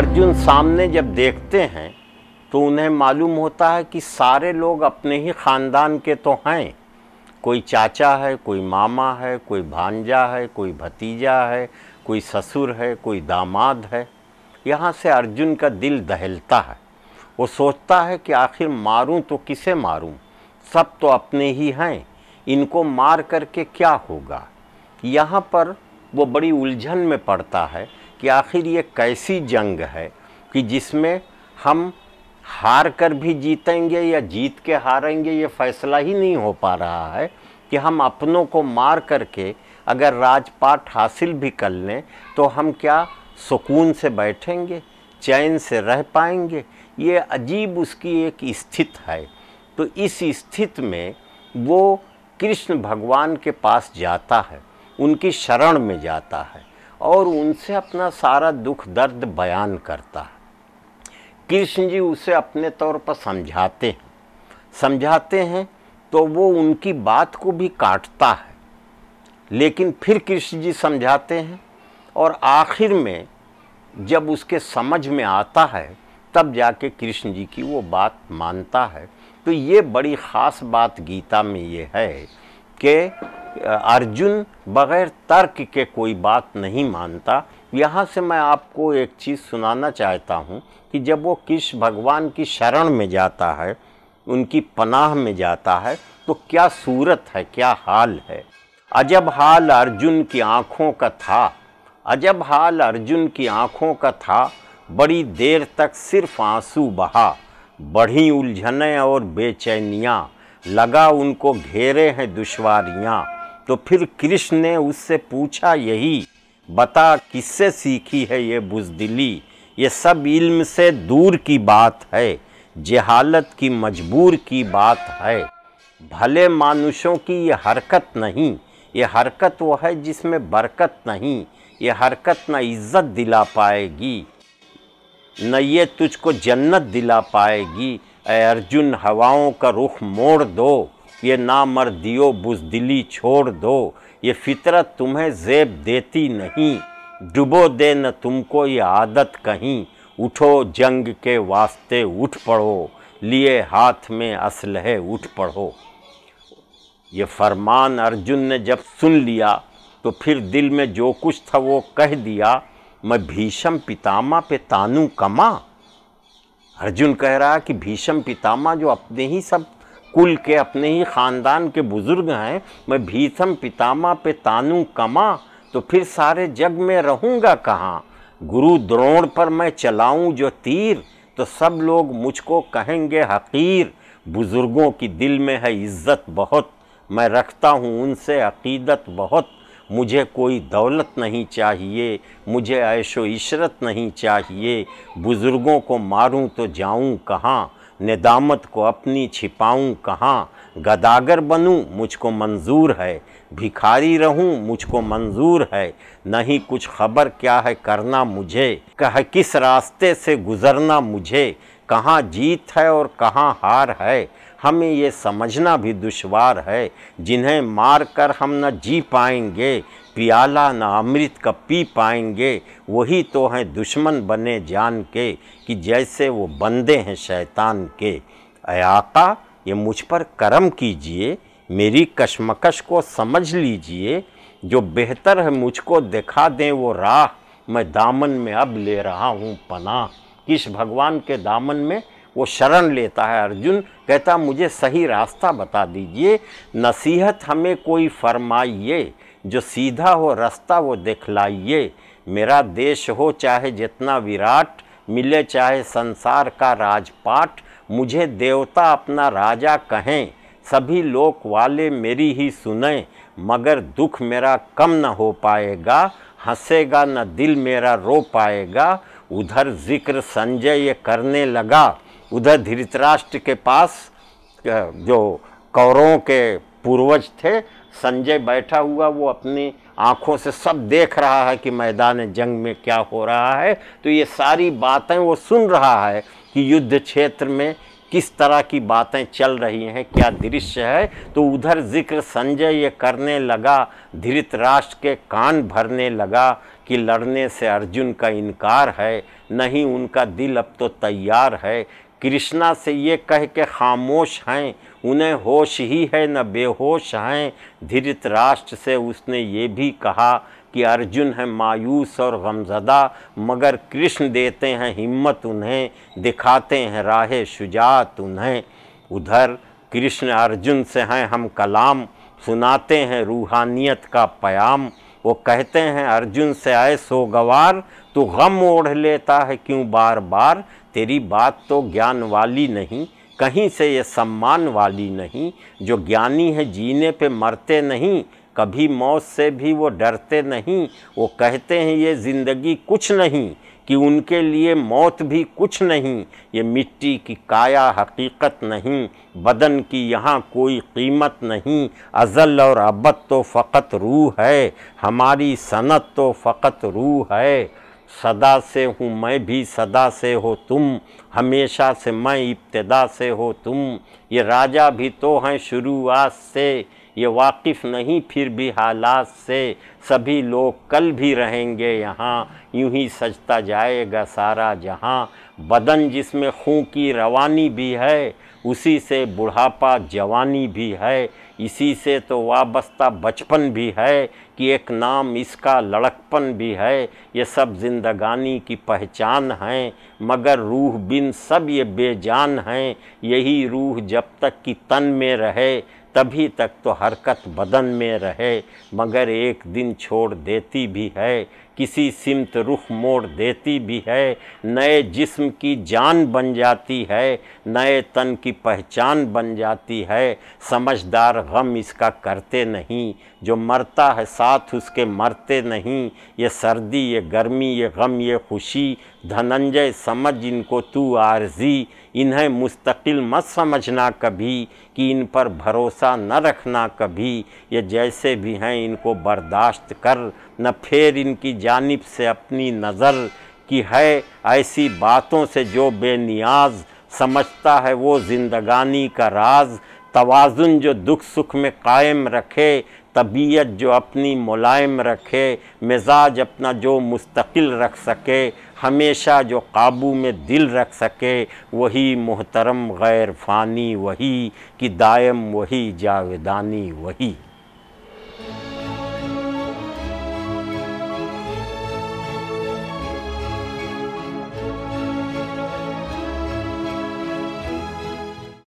अर्जुन सामने जब देखते हैं तो उन्हें मालूम होता है कि सारे लोग अपने ही ख़ानदान के तो हैं कोई चाचा है कोई मामा है कोई भांजा है कोई भतीजा है कोई ससुर है कोई दामाद है यहाँ से अर्जुन का दिल दहलता है वो सोचता है कि आखिर मारूं तो किसे मारूं सब तो अपने ही हैं इनको मार करके क्या होगा यहाँ पर वो बड़ी उलझन में पड़ता है कि आखिर ये कैसी जंग है कि जिसमें हम हार कर भी जीतेंगे या जीत के हारेंगे ये फैसला ही नहीं हो पा रहा है कि हम अपनों को मार करके अगर राजपाट हासिल भी कर लें तो हम क्या सुकून से बैठेंगे चैन से रह पाएंगे ये अजीब उसकी एक स्थित है तो इस स्थित में वो कृष्ण भगवान के पास जाता है उनकी शरण में जाता है और उनसे अपना सारा दुख दर्द बयान करता है कृष्ण जी उसे अपने तौर पर समझाते हैं समझाते हैं तो वो उनकी बात को भी काटता है लेकिन फिर कृष्ण जी समझाते हैं और आखिर में जब उसके समझ में आता है तब जाके कृष्ण जी की वो बात मानता है तो ये बड़ी ख़ास बात गीता में ये है कि अर्जुन बग़ैर तर्क के कोई बात नहीं मानता यहाँ से मैं आपको एक चीज़ सुनाना चाहता हूँ कि जब वो किस भगवान की शरण में जाता है उनकी पनाह में जाता है तो क्या सूरत है क्या हाल है अजब हाल अर्जुन की आँखों का था अजब हाल अर्जुन की आँखों का था बड़ी देर तक सिर्फ आंसू बहा बढ़ी उलझने और बेचैनियाँ लगा उनको घेरे हैं दुश्वारियाँ तो फिर कृष्ण ने उससे पूछा यही बता किससे सीखी है ये बुजदिली ये सब इल्म से दूर की बात है जहालत की मजबूर की बात है भले मानुषों की ये हरकत नहीं ये हरकत वो है जिसमें बरकत नहीं ये हरकत ना इज़्ज़त दिला पाएगी न ये तुझको जन्नत दिला पाएगी ए अर्जुन हवाओं का रुख मोड़ दो ये नामर्दियो बुजदिली छोड़ दो ये फितरत तुम्हें जेब देती नहीं डुबो दे न तुमको ये आदत कहीं उठो जंग के वास्ते उठ पढ़ो लिए हाथ में असलहे उठ पढ़ो ये फरमान अर्जुन ने जब सुन लिया तो फिर दिल में जो कुछ था वो कह दिया मैं भीषम पितामा पे तानू कमा अर्जुन कह रहा कि भीष्म पितामह जो अपने ही सब कुल के अपने ही ख़ानदान के बुज़ुर्ग हैं मैं भीष्म पितामह पे तानू कमा तो फिर सारे जग में रहूँगा कहाँ गुरु द्रोण पर मैं चलाऊँ जो तीर तो सब लोग मुझको कहेंगे हकीर बुज़ुर्गों की दिल में है इज़्ज़त बहुत मैं रखता हूँ उनसे अकीदत बहुत मुझे कोई दौलत नहीं चाहिए मुझे ऐशो इशरत नहीं चाहिए बुज़ुर्गों को मारूं तो जाऊं कहाँ निदामत को अपनी छिपाऊं कहाँ गदागर बनूं मुझको मंजूर है भिखारी रहूं मुझको मंजूर है नहीं कुछ खबर क्या है करना मुझे कह किस रास्ते से गुज़रना मुझे कहाँ जीत है और कहाँ हार है हमें ये समझना भी दुश्वार है जिन्हें मार कर हम न जी पाएंगे प्याला न अमृत का पी पाएंगे वही तो हैं दुश्मन बने जान के कि जैसे वो बंदे हैं शैतान के अयाका ये मुझ पर करम कीजिए मेरी कशमकश को समझ लीजिए जो बेहतर है मुझको दिखा दें वो राह मैं दामन में अब ले रहा हूँ पनाह किस भगवान के दामन में वो शरण लेता है अर्जुन कहता मुझे सही रास्ता बता दीजिए नसीहत हमें कोई फरमाइए जो सीधा हो रास्ता वो दिखलाइए मेरा देश हो चाहे जितना विराट मिले चाहे संसार का राजपाट मुझे देवता अपना राजा कहें सभी लोक वाले मेरी ही सुने मगर दुख मेरा कम न हो पाएगा हंसेगा न दिल मेरा रो पाएगा उधर जिक्र संजय ये करने लगा उधर धृतराष्ट्र के पास जो कौरों के पूर्वज थे संजय बैठा हुआ वो अपनी आँखों से सब देख रहा है कि मैदान जंग में क्या हो रहा है तो ये सारी बातें वो सुन रहा है कि युद्ध क्षेत्र में किस तरह की बातें चल रही हैं क्या दृश्य है तो उधर जिक्र संजय ये करने लगा धृत राष्ट्र के कान भरने लगा कि लड़ने से अर्जुन का इनकार है नहीं उनका दिल अब तो तैयार है कृष्णा से ये कह के खामोश हैं उन्हें होश ही है न बेहोश हैं धीरित राष्ट्र से उसने ये भी कहा कि अर्जुन है मायूस और गमजदा मगर कृष्ण देते हैं हिम्मत उन्हें दिखाते हैं राह शुजात उन्हें उधर कृष्ण अर्जुन से हैं हम कलाम सुनाते हैं रूहानियत का प्याम वो कहते हैं अर्जुन से आए सो गवार तो गम ओढ़ लेता है क्यों बार बार तेरी बात तो ज्ञान वाली नहीं कहीं से ये सम्मान वाली नहीं जो ज्ञानी है जीने पे मरते नहीं कभी मौत से भी वो डरते नहीं वो कहते हैं ये ज़िंदगी कुछ नहीं कि उनके लिए मौत भी कुछ नहीं ये मिट्टी की काया हकीकत नहीं बदन की यहाँ कोई कीमत नहीं अज़ल और अबद तो फ़कत रूह है हमारी सनत तो फ़कत रूह है सदा से हूँ मैं भी सदा से हो तुम हमेशा से मैं इब्तदा से हो तुम ये राजा भी तो हैं शुरुआत से ये वाकिफ़ नहीं फिर भी हालात से सभी लोग कल भी रहेंगे यहाँ यूं ही सजता जाएगा सारा जहाँ बदन जिसमें खूँ की रवानी भी है उसी से बुढ़ापा जवानी भी है इसी से तो वाबस्ता बचपन भी है कि एक नाम इसका लड़कपन भी है ये सब जिंदगानी की पहचान हैं मगर रूह बिन सब ये बेजान हैं यही रूह जब तक कि तन में रहे तभी तक तो हरकत बदन में रहे मगर एक दिन छोड़ देती भी है किसी सिमत रुख मोड़ देती भी है नए जिस्म की जान बन जाती है नए तन की पहचान बन जाती है समझदार गम इसका करते नहीं जो मरता है सा साथ उसके मरते नहीं ये सर्दी ये गर्मी ये गम ये खुशी धनंजय समझ इनको तू आरजी इन्हें मुस्तकिल मत समझना कभी कि इन पर भरोसा न रखना कभी ये जैसे भी हैं इनको बर्दाश्त कर न फिर इनकी जानिब से अपनी नज़र कि है ऐसी बातों से जो बेनियाज समझता है वो जिंदगानी का राज तोज़ुन जो दुख सुख में कायम रखे तबीयत जो अपनी मुलायम रखे मिजाज अपना जो मुस्तकिल रख सके हमेशा जो काबू में दिल रख सके वही मोहतरम गैर फ़ानी वही कि दायम वही जावेदानी वही